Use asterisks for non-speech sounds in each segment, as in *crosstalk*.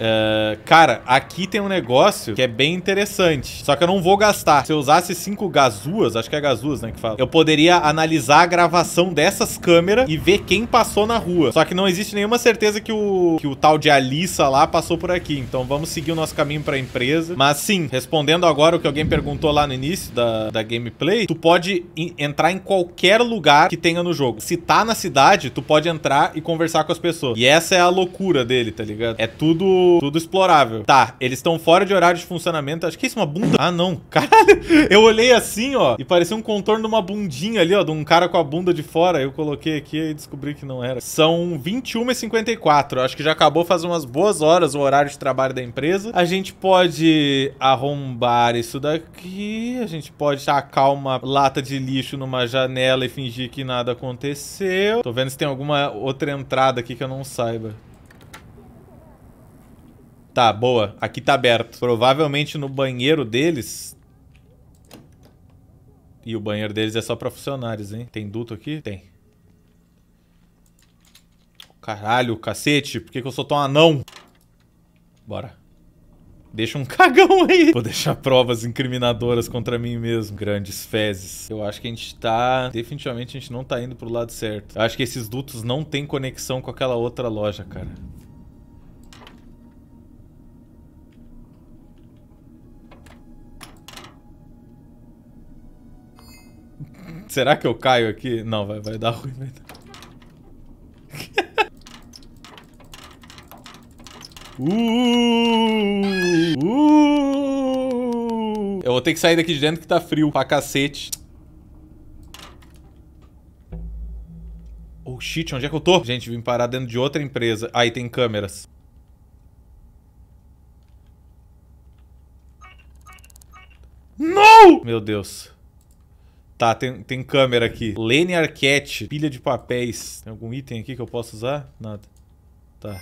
呃。cara, aqui tem um negócio que é bem interessante. Só que eu não vou gastar. Se eu usasse cinco gazuas, acho que é gazuas, né, que fala. Eu poderia analisar a gravação dessas câmeras e ver quem passou na rua. Só que não existe nenhuma certeza que o, que o tal de Alissa lá passou por aqui. Então vamos seguir o nosso caminho pra empresa. Mas sim, respondendo agora o que alguém perguntou lá no início da, da gameplay, tu pode entrar em qualquer lugar que tenha no jogo. Se tá na cidade, tu pode entrar e conversar com as pessoas. E essa é a loucura dele, tá ligado? É tudo, tudo explorado. Tá, eles estão fora de horário de funcionamento. Acho que é isso é uma bunda. Ah, não. *laughs* Caralho. Eu olhei assim, ó, e parecia um contorno de uma bundinha ali, ó, de um cara com a bunda de fora. Eu coloquei aqui e descobri que não era. São 21h54. Acho que já acabou faz umas boas horas o horário de trabalho da empresa. A gente pode arrombar isso daqui. A gente pode tacar uma lata de lixo numa janela e fingir que nada aconteceu. Tô vendo se tem alguma outra entrada aqui que eu não saiba. Tá, boa. Aqui tá aberto. Provavelmente no banheiro deles... E o banheiro deles é só pra funcionários, hein? Tem duto aqui? Tem. Caralho, cacete. Por que, que eu sou tão anão? Bora. Deixa um *laughs* cagão aí. Vou deixar provas incriminadoras contra mim mesmo. Grandes fezes. Eu acho que a gente tá... Definitivamente a gente não tá indo pro lado certo. Eu acho que esses dutos não têm conexão com aquela outra loja, cara. Será que eu caio aqui? Não, vai, vai dar ruim. Vai dar... uh, uh, eu vou ter que sair daqui de dentro que tá frio pra cacete. Oh, shit, onde é que eu tô? Gente, vim parar dentro de outra empresa. Aí ah, tem câmeras. Não! Meu Deus. Tá, tem, tem câmera aqui. Lene Arquette, pilha de papéis. Tem algum item aqui que eu possa usar? Nada. Tá.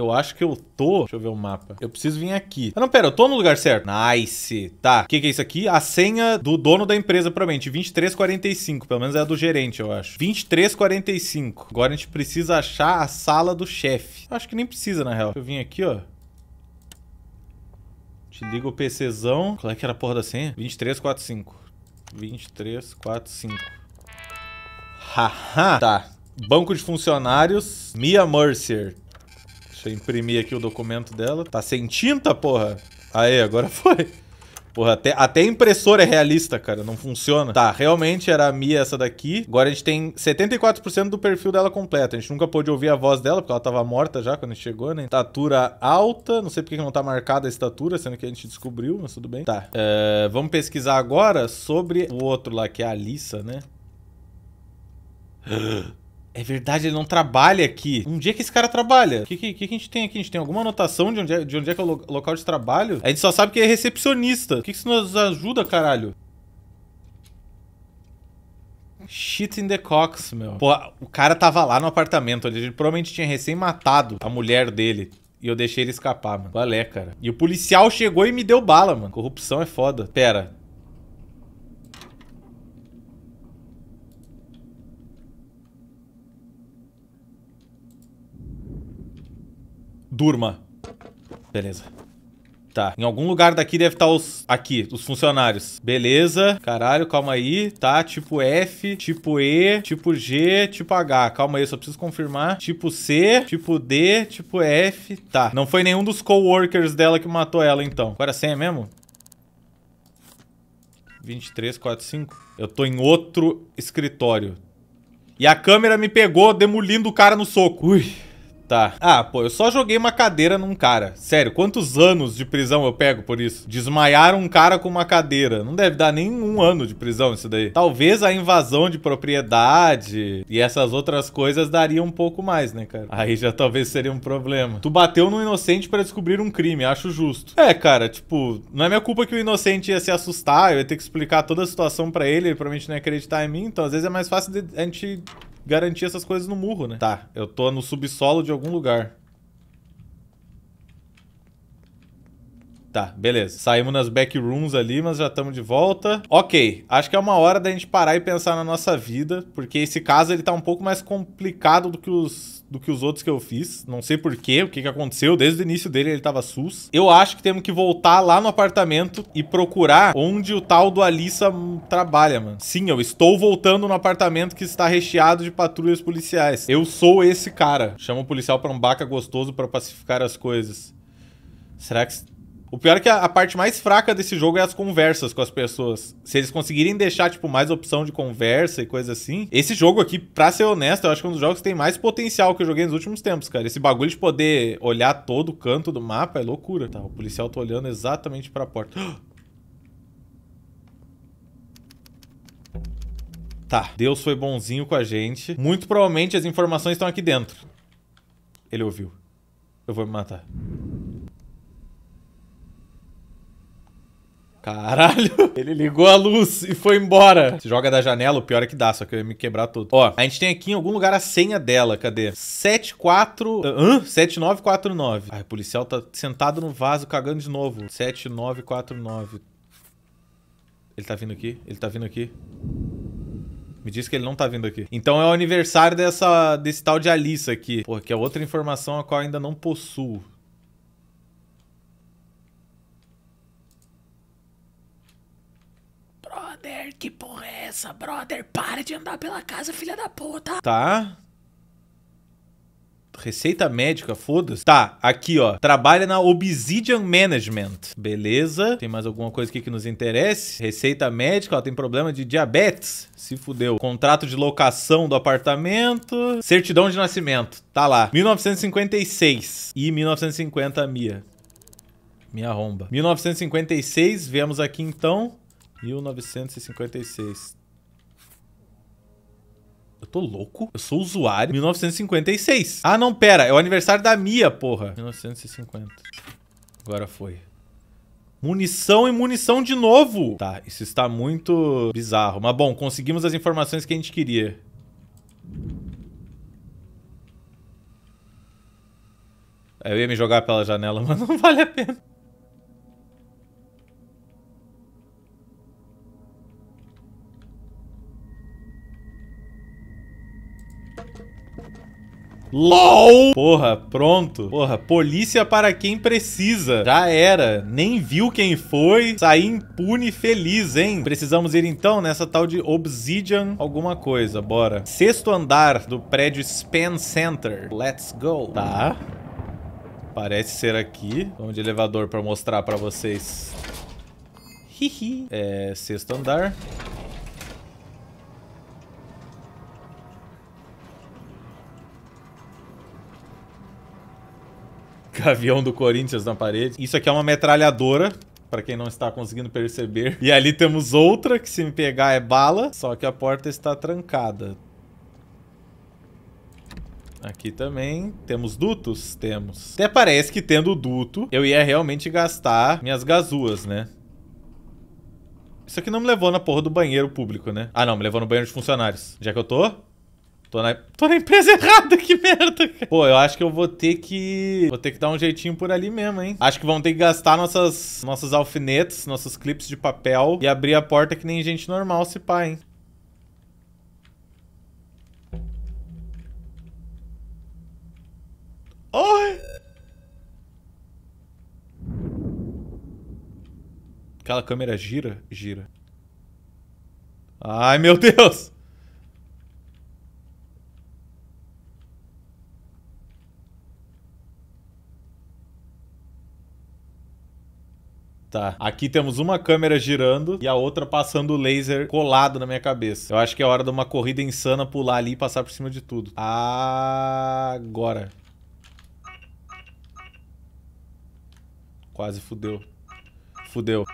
Eu acho que eu tô... Deixa eu ver o mapa. Eu preciso vir aqui. Ah, não, pera. Eu tô no lugar certo. Nice. Tá. O que, que é isso aqui? A senha do dono da empresa, provavelmente. 2345. Pelo menos é a do gerente, eu acho. 2345. Agora a gente precisa achar a sala do chefe. Acho que nem precisa, na real. Deixa eu vir aqui, ó. Te liga o PCzão. Qual é que era a porra da senha? 2345. 2345. Haha. tá. Banco de funcionários. Mia Mercer. Deixa eu imprimir aqui o documento dela. Tá sem tinta, porra? Aê, agora *laughs* foi. Porra, até, até impressora é realista, cara. Não funciona. Tá, realmente era a Mia essa daqui. Agora a gente tem 74% do perfil dela completo. A gente nunca pôde ouvir a voz dela, porque ela tava morta já quando a gente chegou, né? Estatura alta. Não sei porque não tá marcada a estatura, sendo que a gente descobriu, mas tudo bem. Tá. É, vamos pesquisar agora sobre o outro lá, que é a Alissa, né? *gasps* É verdade, ele não trabalha aqui. Um dia que esse cara trabalha. O que, que, que a gente tem aqui? A gente tem alguma anotação de onde é, de onde é que é o lo local de trabalho? A gente só sabe que é recepcionista. O que, que isso nos ajuda, caralho? Shit in the cox, meu. Pô, o cara tava lá no apartamento Ele provavelmente tinha recém-matado a mulher dele. E eu deixei ele escapar, mano. Qual é, cara? E o policial chegou e me deu bala, mano. Corrupção é foda. Pera, Durma. Beleza. Tá, em algum lugar daqui deve estar tá os... Aqui, os funcionários. Beleza. Caralho, calma aí. Tá, tipo F, tipo E, tipo G, tipo H. Calma aí, só preciso confirmar. Tipo C, tipo D, tipo F. Tá, não foi nenhum dos coworkers dela que matou ela, então. Agora 100 é mesmo? 23, 4, 5. Eu tô em outro escritório. E a câmera me pegou demolindo o cara no soco. Ui. Tá. Ah, pô, eu só joguei uma cadeira num cara. Sério, quantos anos de prisão eu pego por isso? Desmaiar um cara com uma cadeira. Não deve dar nem um ano de prisão isso daí. Talvez a invasão de propriedade e essas outras coisas daria um pouco mais, né, cara? Aí já talvez seria um problema. Tu bateu num inocente para descobrir um crime, acho justo. É, cara, tipo, não é minha culpa que o inocente ia se assustar, eu ia ter que explicar toda a situação para ele, ele provavelmente não ia acreditar em mim, então às vezes é mais fácil a gente garantir essas coisas no murro, né? Tá, eu tô no subsolo de algum lugar. Tá, beleza. Saímos nas backrooms ali, mas já estamos de volta. Ok, acho que é uma hora da gente parar e pensar na nossa vida, porque esse caso ele tá um pouco mais complicado do que os do que os outros que eu fiz. Não sei porquê, o que, que aconteceu. Desde o início dele ele tava sus. Eu acho que temos que voltar lá no apartamento e procurar onde o tal do Alissa trabalha, mano. Sim, eu estou voltando no apartamento que está recheado de patrulhas policiais. Eu sou esse cara. Chama o policial pra um baca gostoso para pacificar as coisas. Será que o pior é que a, a, parte mais fraca desse jogo é as conversas com as pessoas. Se eles conseguirem deixar, tipo, mais opção de conversa e coisa assim. Esse jogo aqui, pra ser honesto, eu acho que é um dos jogos que tem mais potencial que eu joguei nos últimos tempos, cara. Esse bagulho de poder olhar todo o canto do mapa é loucura, tá? O policial tá olhando exatamente pra porta. *gasps* Tá, Deus foi bonzinho com a gente. Muito provavelmente as informações estão aqui dentro. Ele ouviu. Eu vou me matar. Caralho. *laughs* Ele ligou a luz e foi embora. Se joga da janela, o pior é que dá, só que eu ia me quebrar todo. Ó, a gente tem aqui em algum lugar a senha dela. Cadê? 74... Hã? 7949. Ai, o policial tá sentado no vaso cagando de novo. 7949. Ele tá vindo aqui? Ele tá vindo aqui? Me diz que ele não tá vindo aqui. Então é o aniversário dessa, desse tal de Alice aqui. Porra, que é outra informação a qual ainda não possuo. Que porra é essa, brother? Para de andar pela casa, filha da puta. Tá. Receita médica, foda-se. Tá, aqui, ó. Trabalha na Obsidian Management. Beleza. Tem mais alguma coisa aqui que nos interesse? Receita médica, ó. Tem problema de diabetes. Se fudeu. Contrato de locação do apartamento. Certidão de nascimento. Tá lá. 1956 e 1950 Mia. Minha romba. 1956, vemos aqui então 1956. Eu tô louco? Eu sou usuário. 1956. Ah, não, pera. É o aniversário da Mia, porra. 1950. Agora foi. Munição e munição de novo. Tá, isso está muito bizarro. Mas, bom, conseguimos as informações que a gente queria. É, eu ia me jogar pela janela, *laughs* mas não vale a pena. LOL! Porra, pronto. Porra, polícia para quem precisa. Já era. Nem viu quem foi. Saí impune feliz, hein? Precisamos ir então nessa tal de Obsidian alguma coisa. Bora. Sexto andar do prédio Span Center. Let's go. Tá. Parece ser aqui. Vamos de elevador para mostrar para vocês. Hihi. É, sexto andar. *laughs* Gavião do Corinthians na parede. Isso aqui é uma metralhadora para quem não está conseguindo perceber. E ali temos outra, que se me pegar é bala, só que a porta está trancada. Aqui também temos dutos? Temos. Até parece que tendo duto, eu ia realmente gastar minhas gazuas, né? Isso aqui não me levou na porra do banheiro público, né? Ah, não, me levou no banheiro de funcionários. Já que eu tô? Tô na, tô na empresa *laughs* errada, que merda. Cara. Pô, eu acho que eu vou ter que... Vou ter que dar um jeitinho por ali mesmo, hein? Acho que vamos ter que gastar nossas, nossos alfinetes, nossos clipes de papel e abrir a porta que nem gente normal se pá, hein? Oi! Aquela câmera gira? Gira. Ai, meu Deus! Tá. Aqui temos uma câmera girando e a outra passando o laser colado na minha cabeça. Eu acho que é hora de uma corrida insana pular ali e passar por cima de tudo. Agora. Quase fudeu. Fudeu.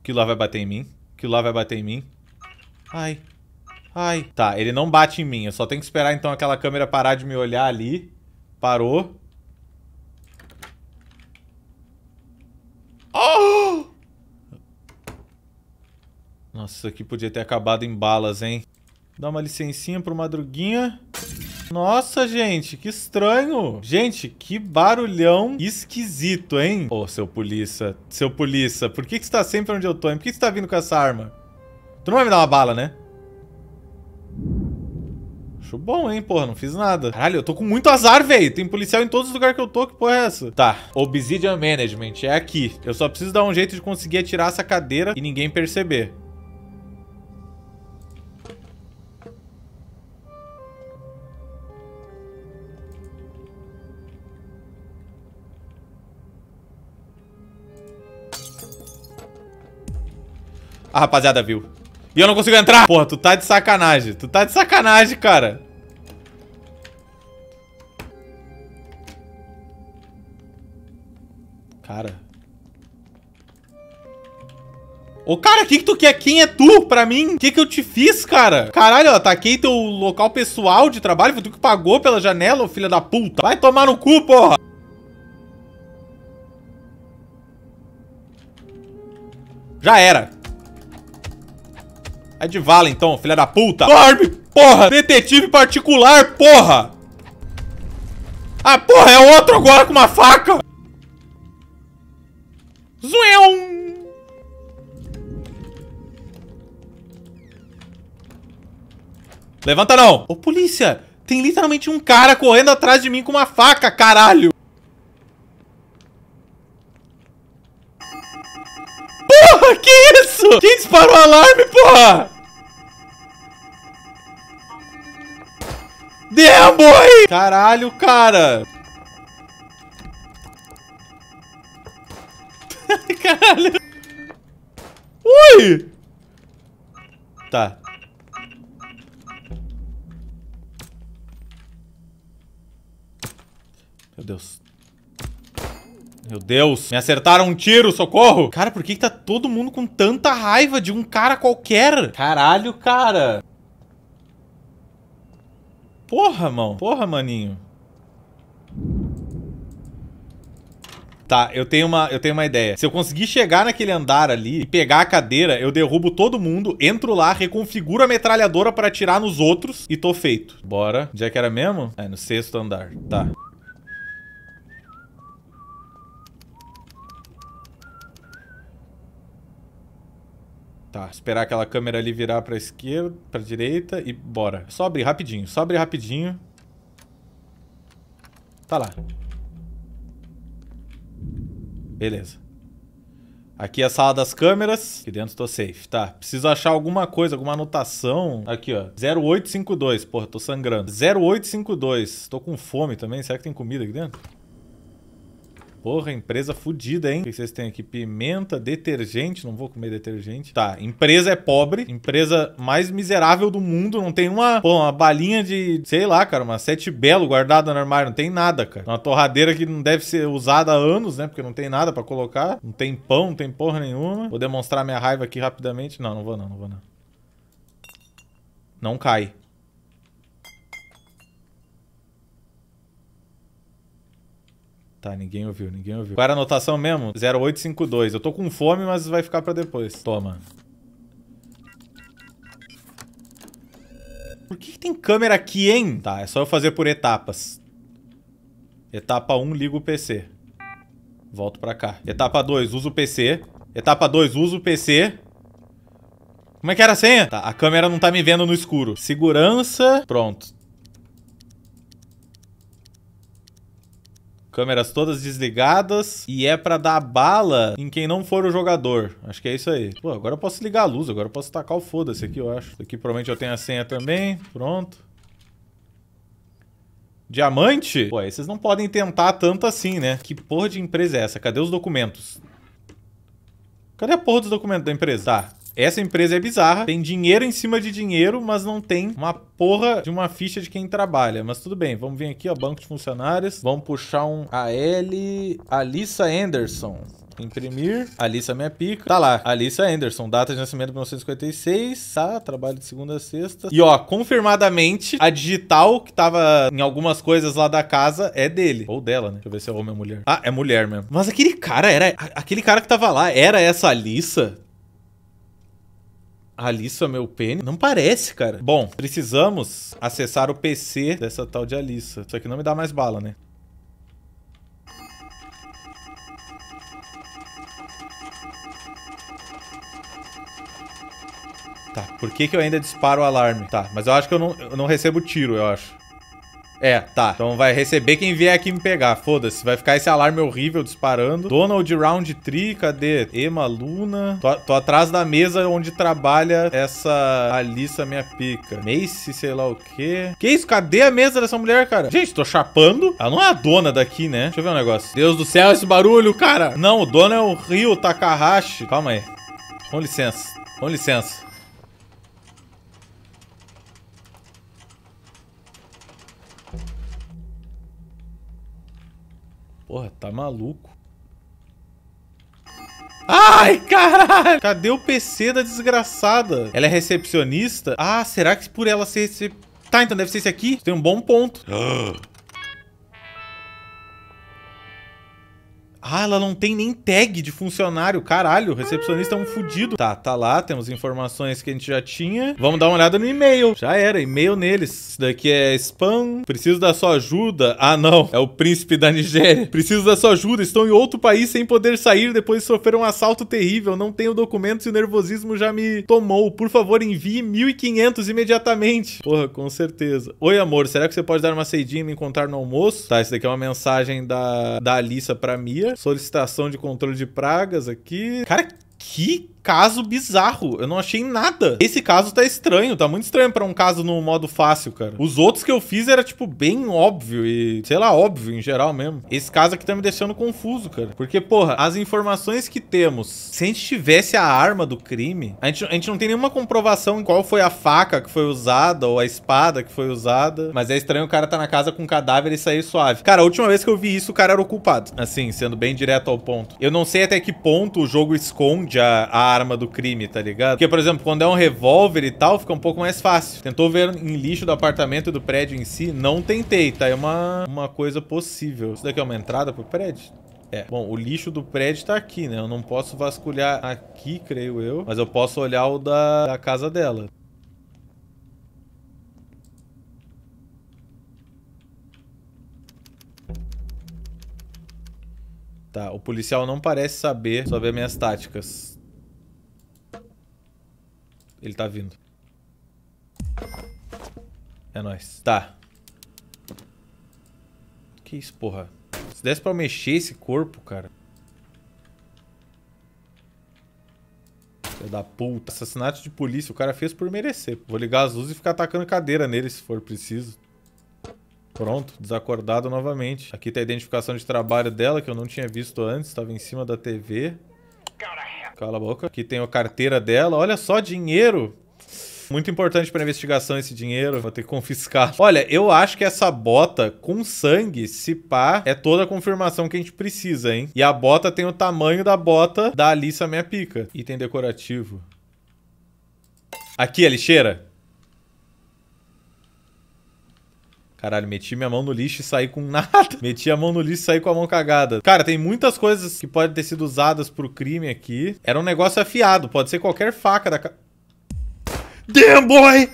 Que lá vai bater em mim. Que lá vai bater em mim. Ai. Ai. Tá, ele não bate em mim. Eu só tenho que esperar então aquela câmera parar de me olhar ali. Parou. Nossa, aqui podia ter acabado em balas, hein? Dá uma licencinha pro Madruguinha. Nossa, gente, que estranho. Gente, que barulhão esquisito, hein? Ô, oh, seu polícia, seu polícia, por que, que você tá sempre onde eu tô, hein? Por que, que você tá vindo com essa arma? Tu não vai me dar uma bala, né? Acho bom, hein, porra, não fiz nada. Caralho, eu tô com muito azar, velho. Tem policial em todos os lugares que eu tô, que porra é essa? Tá, Obsidian Management, é aqui. Eu só preciso dar um jeito de conseguir atirar essa cadeira e ninguém perceber. A rapaziada viu. E eu não consigo entrar. Porra, tu tá de sacanagem. Tu tá de sacanagem, cara. Cara. Ô, cara, o que que tu quer? Quem é tu pra mim? O que que eu te fiz, cara? Caralho, ó, taquei tá teu local pessoal de trabalho. Foi tu que pagou pela janela, ô filha da puta. Vai tomar no cu, porra. Já era. Sai é de vala então, filha da puta. Dorme, porra. Detetive particular, porra. Ah, porra, é outro agora com uma faca. Zueum. Levanta não. Ô, polícia, tem literalmente um cara correndo atrás de mim com uma faca, caralho. Porra, que isso? Quem disparou o alarme, porra? Damn, boy! Caralho, cara! *laughs* Caralho! Ui! Tá. Meu Deus. Meu Deus. Me acertaram um tiro, socorro. Cara, por que, que tá todo mundo com tanta raiva de um cara qualquer? Caralho, cara. Porra, mano. Porra, maninho. Tá, eu tenho, uma, eu tenho uma ideia. Se eu conseguir chegar naquele andar ali e pegar a cadeira, eu derrubo todo mundo, entro lá, reconfiguro a metralhadora para atirar nos outros e tô feito. Bora. Onde é que era mesmo? É, no sexto andar. Tá. Tá, esperar aquela câmera ali virar pra esquerda, pra direita e bora. Só abrir rapidinho, só abrir rapidinho. Tá lá. Beleza. Aqui é a sala das câmeras. Aqui dentro tô safe. Tá, preciso achar alguma coisa, alguma anotação. Aqui, ó. 0852. Porra, tô sangrando. 0852. Tô com fome também. Será que tem comida aqui dentro? Porra, empresa fodida, hein? O que vocês têm aqui? Pimenta, detergente. Não vou comer detergente. Tá, empresa é pobre. Empresa mais miserável do mundo. Não tem uma, pô, uma balinha de, sei lá, cara, uma sete belo guardada no armário. Não tem nada, cara. Uma torradeira que não deve ser usada há anos, né? Porque não tem nada para colocar. Não tem pão, não tem porra nenhuma. Vou demonstrar minha raiva aqui rapidamente. Não, não vou não, não vou não. Não cai. tá, ninguém ouviu, ninguém ouviu. Qual era a anotação mesmo? 0852. Eu tô com fome, mas vai ficar pra depois. Toma. Por que, que tem câmera aqui, hein? Tá, é só eu fazer por etapas. Etapa 1, ligo o PC. Volto pra cá. Etapa 2, uso o PC. Etapa 2, uso o PC. Como é que era a senha? Tá, a câmera não tá me vendo no escuro. Segurança. Pronto. Câmeras todas desligadas. E é pra dar bala em quem não for o jogador. Acho que é isso aí. Pô, agora eu posso ligar a luz. Agora eu posso tacar o foda-se aqui, eu acho. Aqui provavelmente eu tenho a senha também. Pronto. Diamante? Pô, aí vocês não podem tentar tanto assim, né? Que porra de empresa é essa? Cadê os documentos? Cadê a porra dos documentos da empresa? Tá, essa empresa é bizarra, tem dinheiro em cima de dinheiro, mas não tem uma porra de uma ficha de quem trabalha. Mas tudo bem, vamos vir aqui, ó, banco de funcionários. Vamos puxar um AL Alissa Anderson. Imprimir. Alissa Minha Pica. Tá lá. Alissa Anderson. Data de nascimento 1956. Tá. Trabalho de segunda a sexta. E ó, confirmadamente, a digital que tava em algumas coisas lá da casa é dele. Ou dela, né? Deixa eu ver se é homem ou mulher. Ah, é mulher mesmo. Mas aquele cara era. Aquele cara que tava lá era essa Alissa? Alissa, meu pênis. Não parece, cara. Bom, precisamos acessar o PC dessa tal de Alissa. Isso aqui não me dá mais bala, né? Tá, por que, que eu ainda disparo o alarme? Tá, mas eu acho que eu não, eu não recebo tiro, eu acho. É, tá. Então vai receber quem vier aqui me pegar. Foda-se. Vai ficar esse alarme horrível disparando. Donald Round, Roundtree, cadê? Ema Luna. Tô, tô, atrás da mesa onde trabalha essa Alissa minha pica. Macy, sei lá o quê. Que isso? Cadê a mesa dessa mulher, cara? Gente, tô chapando. Ela não é a dona daqui, né? Deixa eu ver um negócio. Deus do céu, esse barulho, cara. Não, o dono é o Rio Takahashi. Calma aí. Com licença. Com licença. Porra, tá maluco. Ai, caralho! Cadê o PC da desgraçada? Ela é recepcionista? Ah, será que por ela ser... Tá, então deve ser esse aqui. Tem um bom ponto. *gasps* Ah. Ah, ela não tem nem tag de funcionário. Caralho, o recepcionista é um fudido. Tá, tá lá, temos informações que a gente já tinha. Vamos dar uma olhada no e-mail. Já era, e-mail neles. Isso daqui é spam. Preciso da sua ajuda. Ah, não. É o príncipe da Nigéria. Preciso da sua ajuda. Estou em outro país sem poder sair depois de sofrer um assalto terrível. Não tenho documentos e o nervosismo já me tomou. Por favor, envie 1.500 imediatamente. Porra, com certeza. Oi, amor. Será que você pode dar uma cedinha e me encontrar no almoço? Tá, isso daqui é uma mensagem da, da Alissa pra Mia solicitação de controle de pragas aqui. Cara, que caso bizarro. Eu não achei nada. Esse caso tá estranho, tá muito estranho para um caso no modo fácil, cara. Os outros que eu fiz era, tipo, bem óbvio e, sei lá, óbvio em geral mesmo. Esse caso aqui tá me deixando confuso, cara. Porque, porra, as informações que temos, se a gente tivesse a arma do crime, a gente, a gente não tem nenhuma comprovação em qual foi a faca que foi usada ou a espada que foi usada. Mas é estranho o cara tá na casa com um cadáver e sair suave. Cara, a última vez que eu vi isso, o cara era o culpado. Assim, sendo bem direto ao ponto. Eu não sei até que ponto o jogo esconde a, a arma do crime, tá ligado? Porque, por exemplo, quando é um revólver e tal, fica um pouco mais fácil. Tentou ver em lixo do apartamento e do prédio em si? Não tentei, tá? É uma, uma coisa possível. Isso daqui é uma entrada pro prédio? É. Bom, o lixo do prédio tá aqui, né? Eu não posso vasculhar aqui, creio eu. Mas eu posso olhar o da, da casa dela. Tá, o policial não parece saber sobre as minhas táticas. Ele tá vindo. É nóis. Tá. Que isso, porra? Se desse pra mexer esse corpo, cara. Filho da puta. Assassinato de polícia. O cara fez por merecer. Vou ligar as luzes e ficar atacando cadeira nele se for preciso. Pronto, desacordado novamente. Aqui tá a identificação de trabalho dela, que eu não tinha visto antes. Estava em cima da TV. Cala a boca. Aqui tem a carteira dela. Olha só, dinheiro. Muito importante para investigação esse dinheiro, vou ter que confiscar. *laughs* Olha, eu acho que essa bota com sangue, se pá, é toda a confirmação que a gente precisa, hein? E a bota tem o tamanho da bota da Alissa Minha Pica. Item decorativo. Aqui a lixeira. Caralho, meti minha mão no lixo e saí com *laughs* nada. meti a mão no lixo e saí com a mão cagada. Cara, tem muitas coisas que podem ter sido usadas pro crime aqui. Era um negócio afiado, pode ser qualquer faca da... ca. Damn, boy!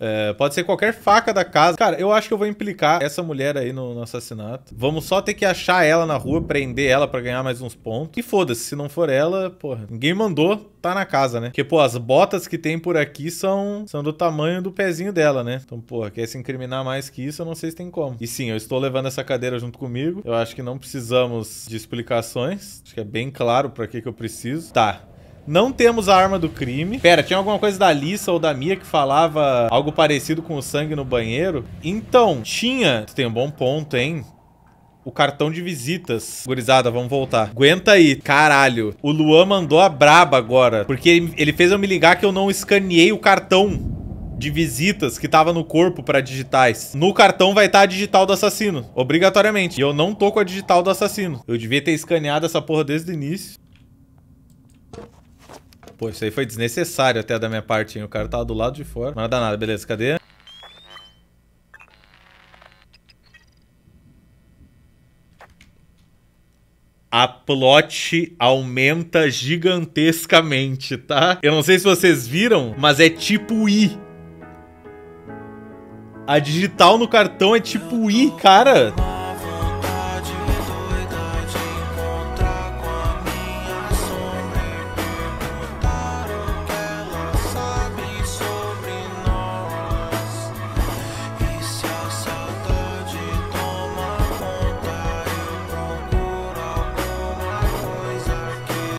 É, pode ser qualquer faca da casa. Cara, eu acho que eu vou implicar essa mulher aí no, no assassinato. Vamos só ter que achar ela na rua, prender ela para ganhar mais uns pontos. E foda-se, se não for ela, porra, ninguém mandou, tá na casa, né? Porque, pô, as botas que tem por aqui são, são do tamanho do pezinho dela, né? Então, porra, quer se incriminar mais que isso, eu não sei se tem como. E sim, eu estou levando essa cadeira junto comigo. Eu acho que não precisamos de explicações. Acho que é bem claro para que, que eu preciso. Tá. Não temos a arma do crime. Pera, tinha alguma coisa da Lisa ou da Mia que falava algo parecido com o sangue no banheiro? Então, tinha... Tu tem um bom ponto, hein? o cartão de visitas. Gurizada, vamos voltar. Aguenta aí. Caralho. O Luan mandou a braba agora. Porque ele fez eu me ligar que eu não escaneei o cartão de visitas que tava no corpo para digitais. No cartão vai estar tá a digital do assassino, obrigatoriamente. E eu não tô com a digital do assassino. Eu devia ter escaneado essa porra desde o início. Pô, isso aí foi desnecessário até da minha parte, hein? O cara tava do lado de fora. Mas não dá nada, beleza, cadê? a plot aumenta gigantescamente, tá? Eu não sei se vocês viram, mas é tipo I. A digital no cartão é tipo I, cara.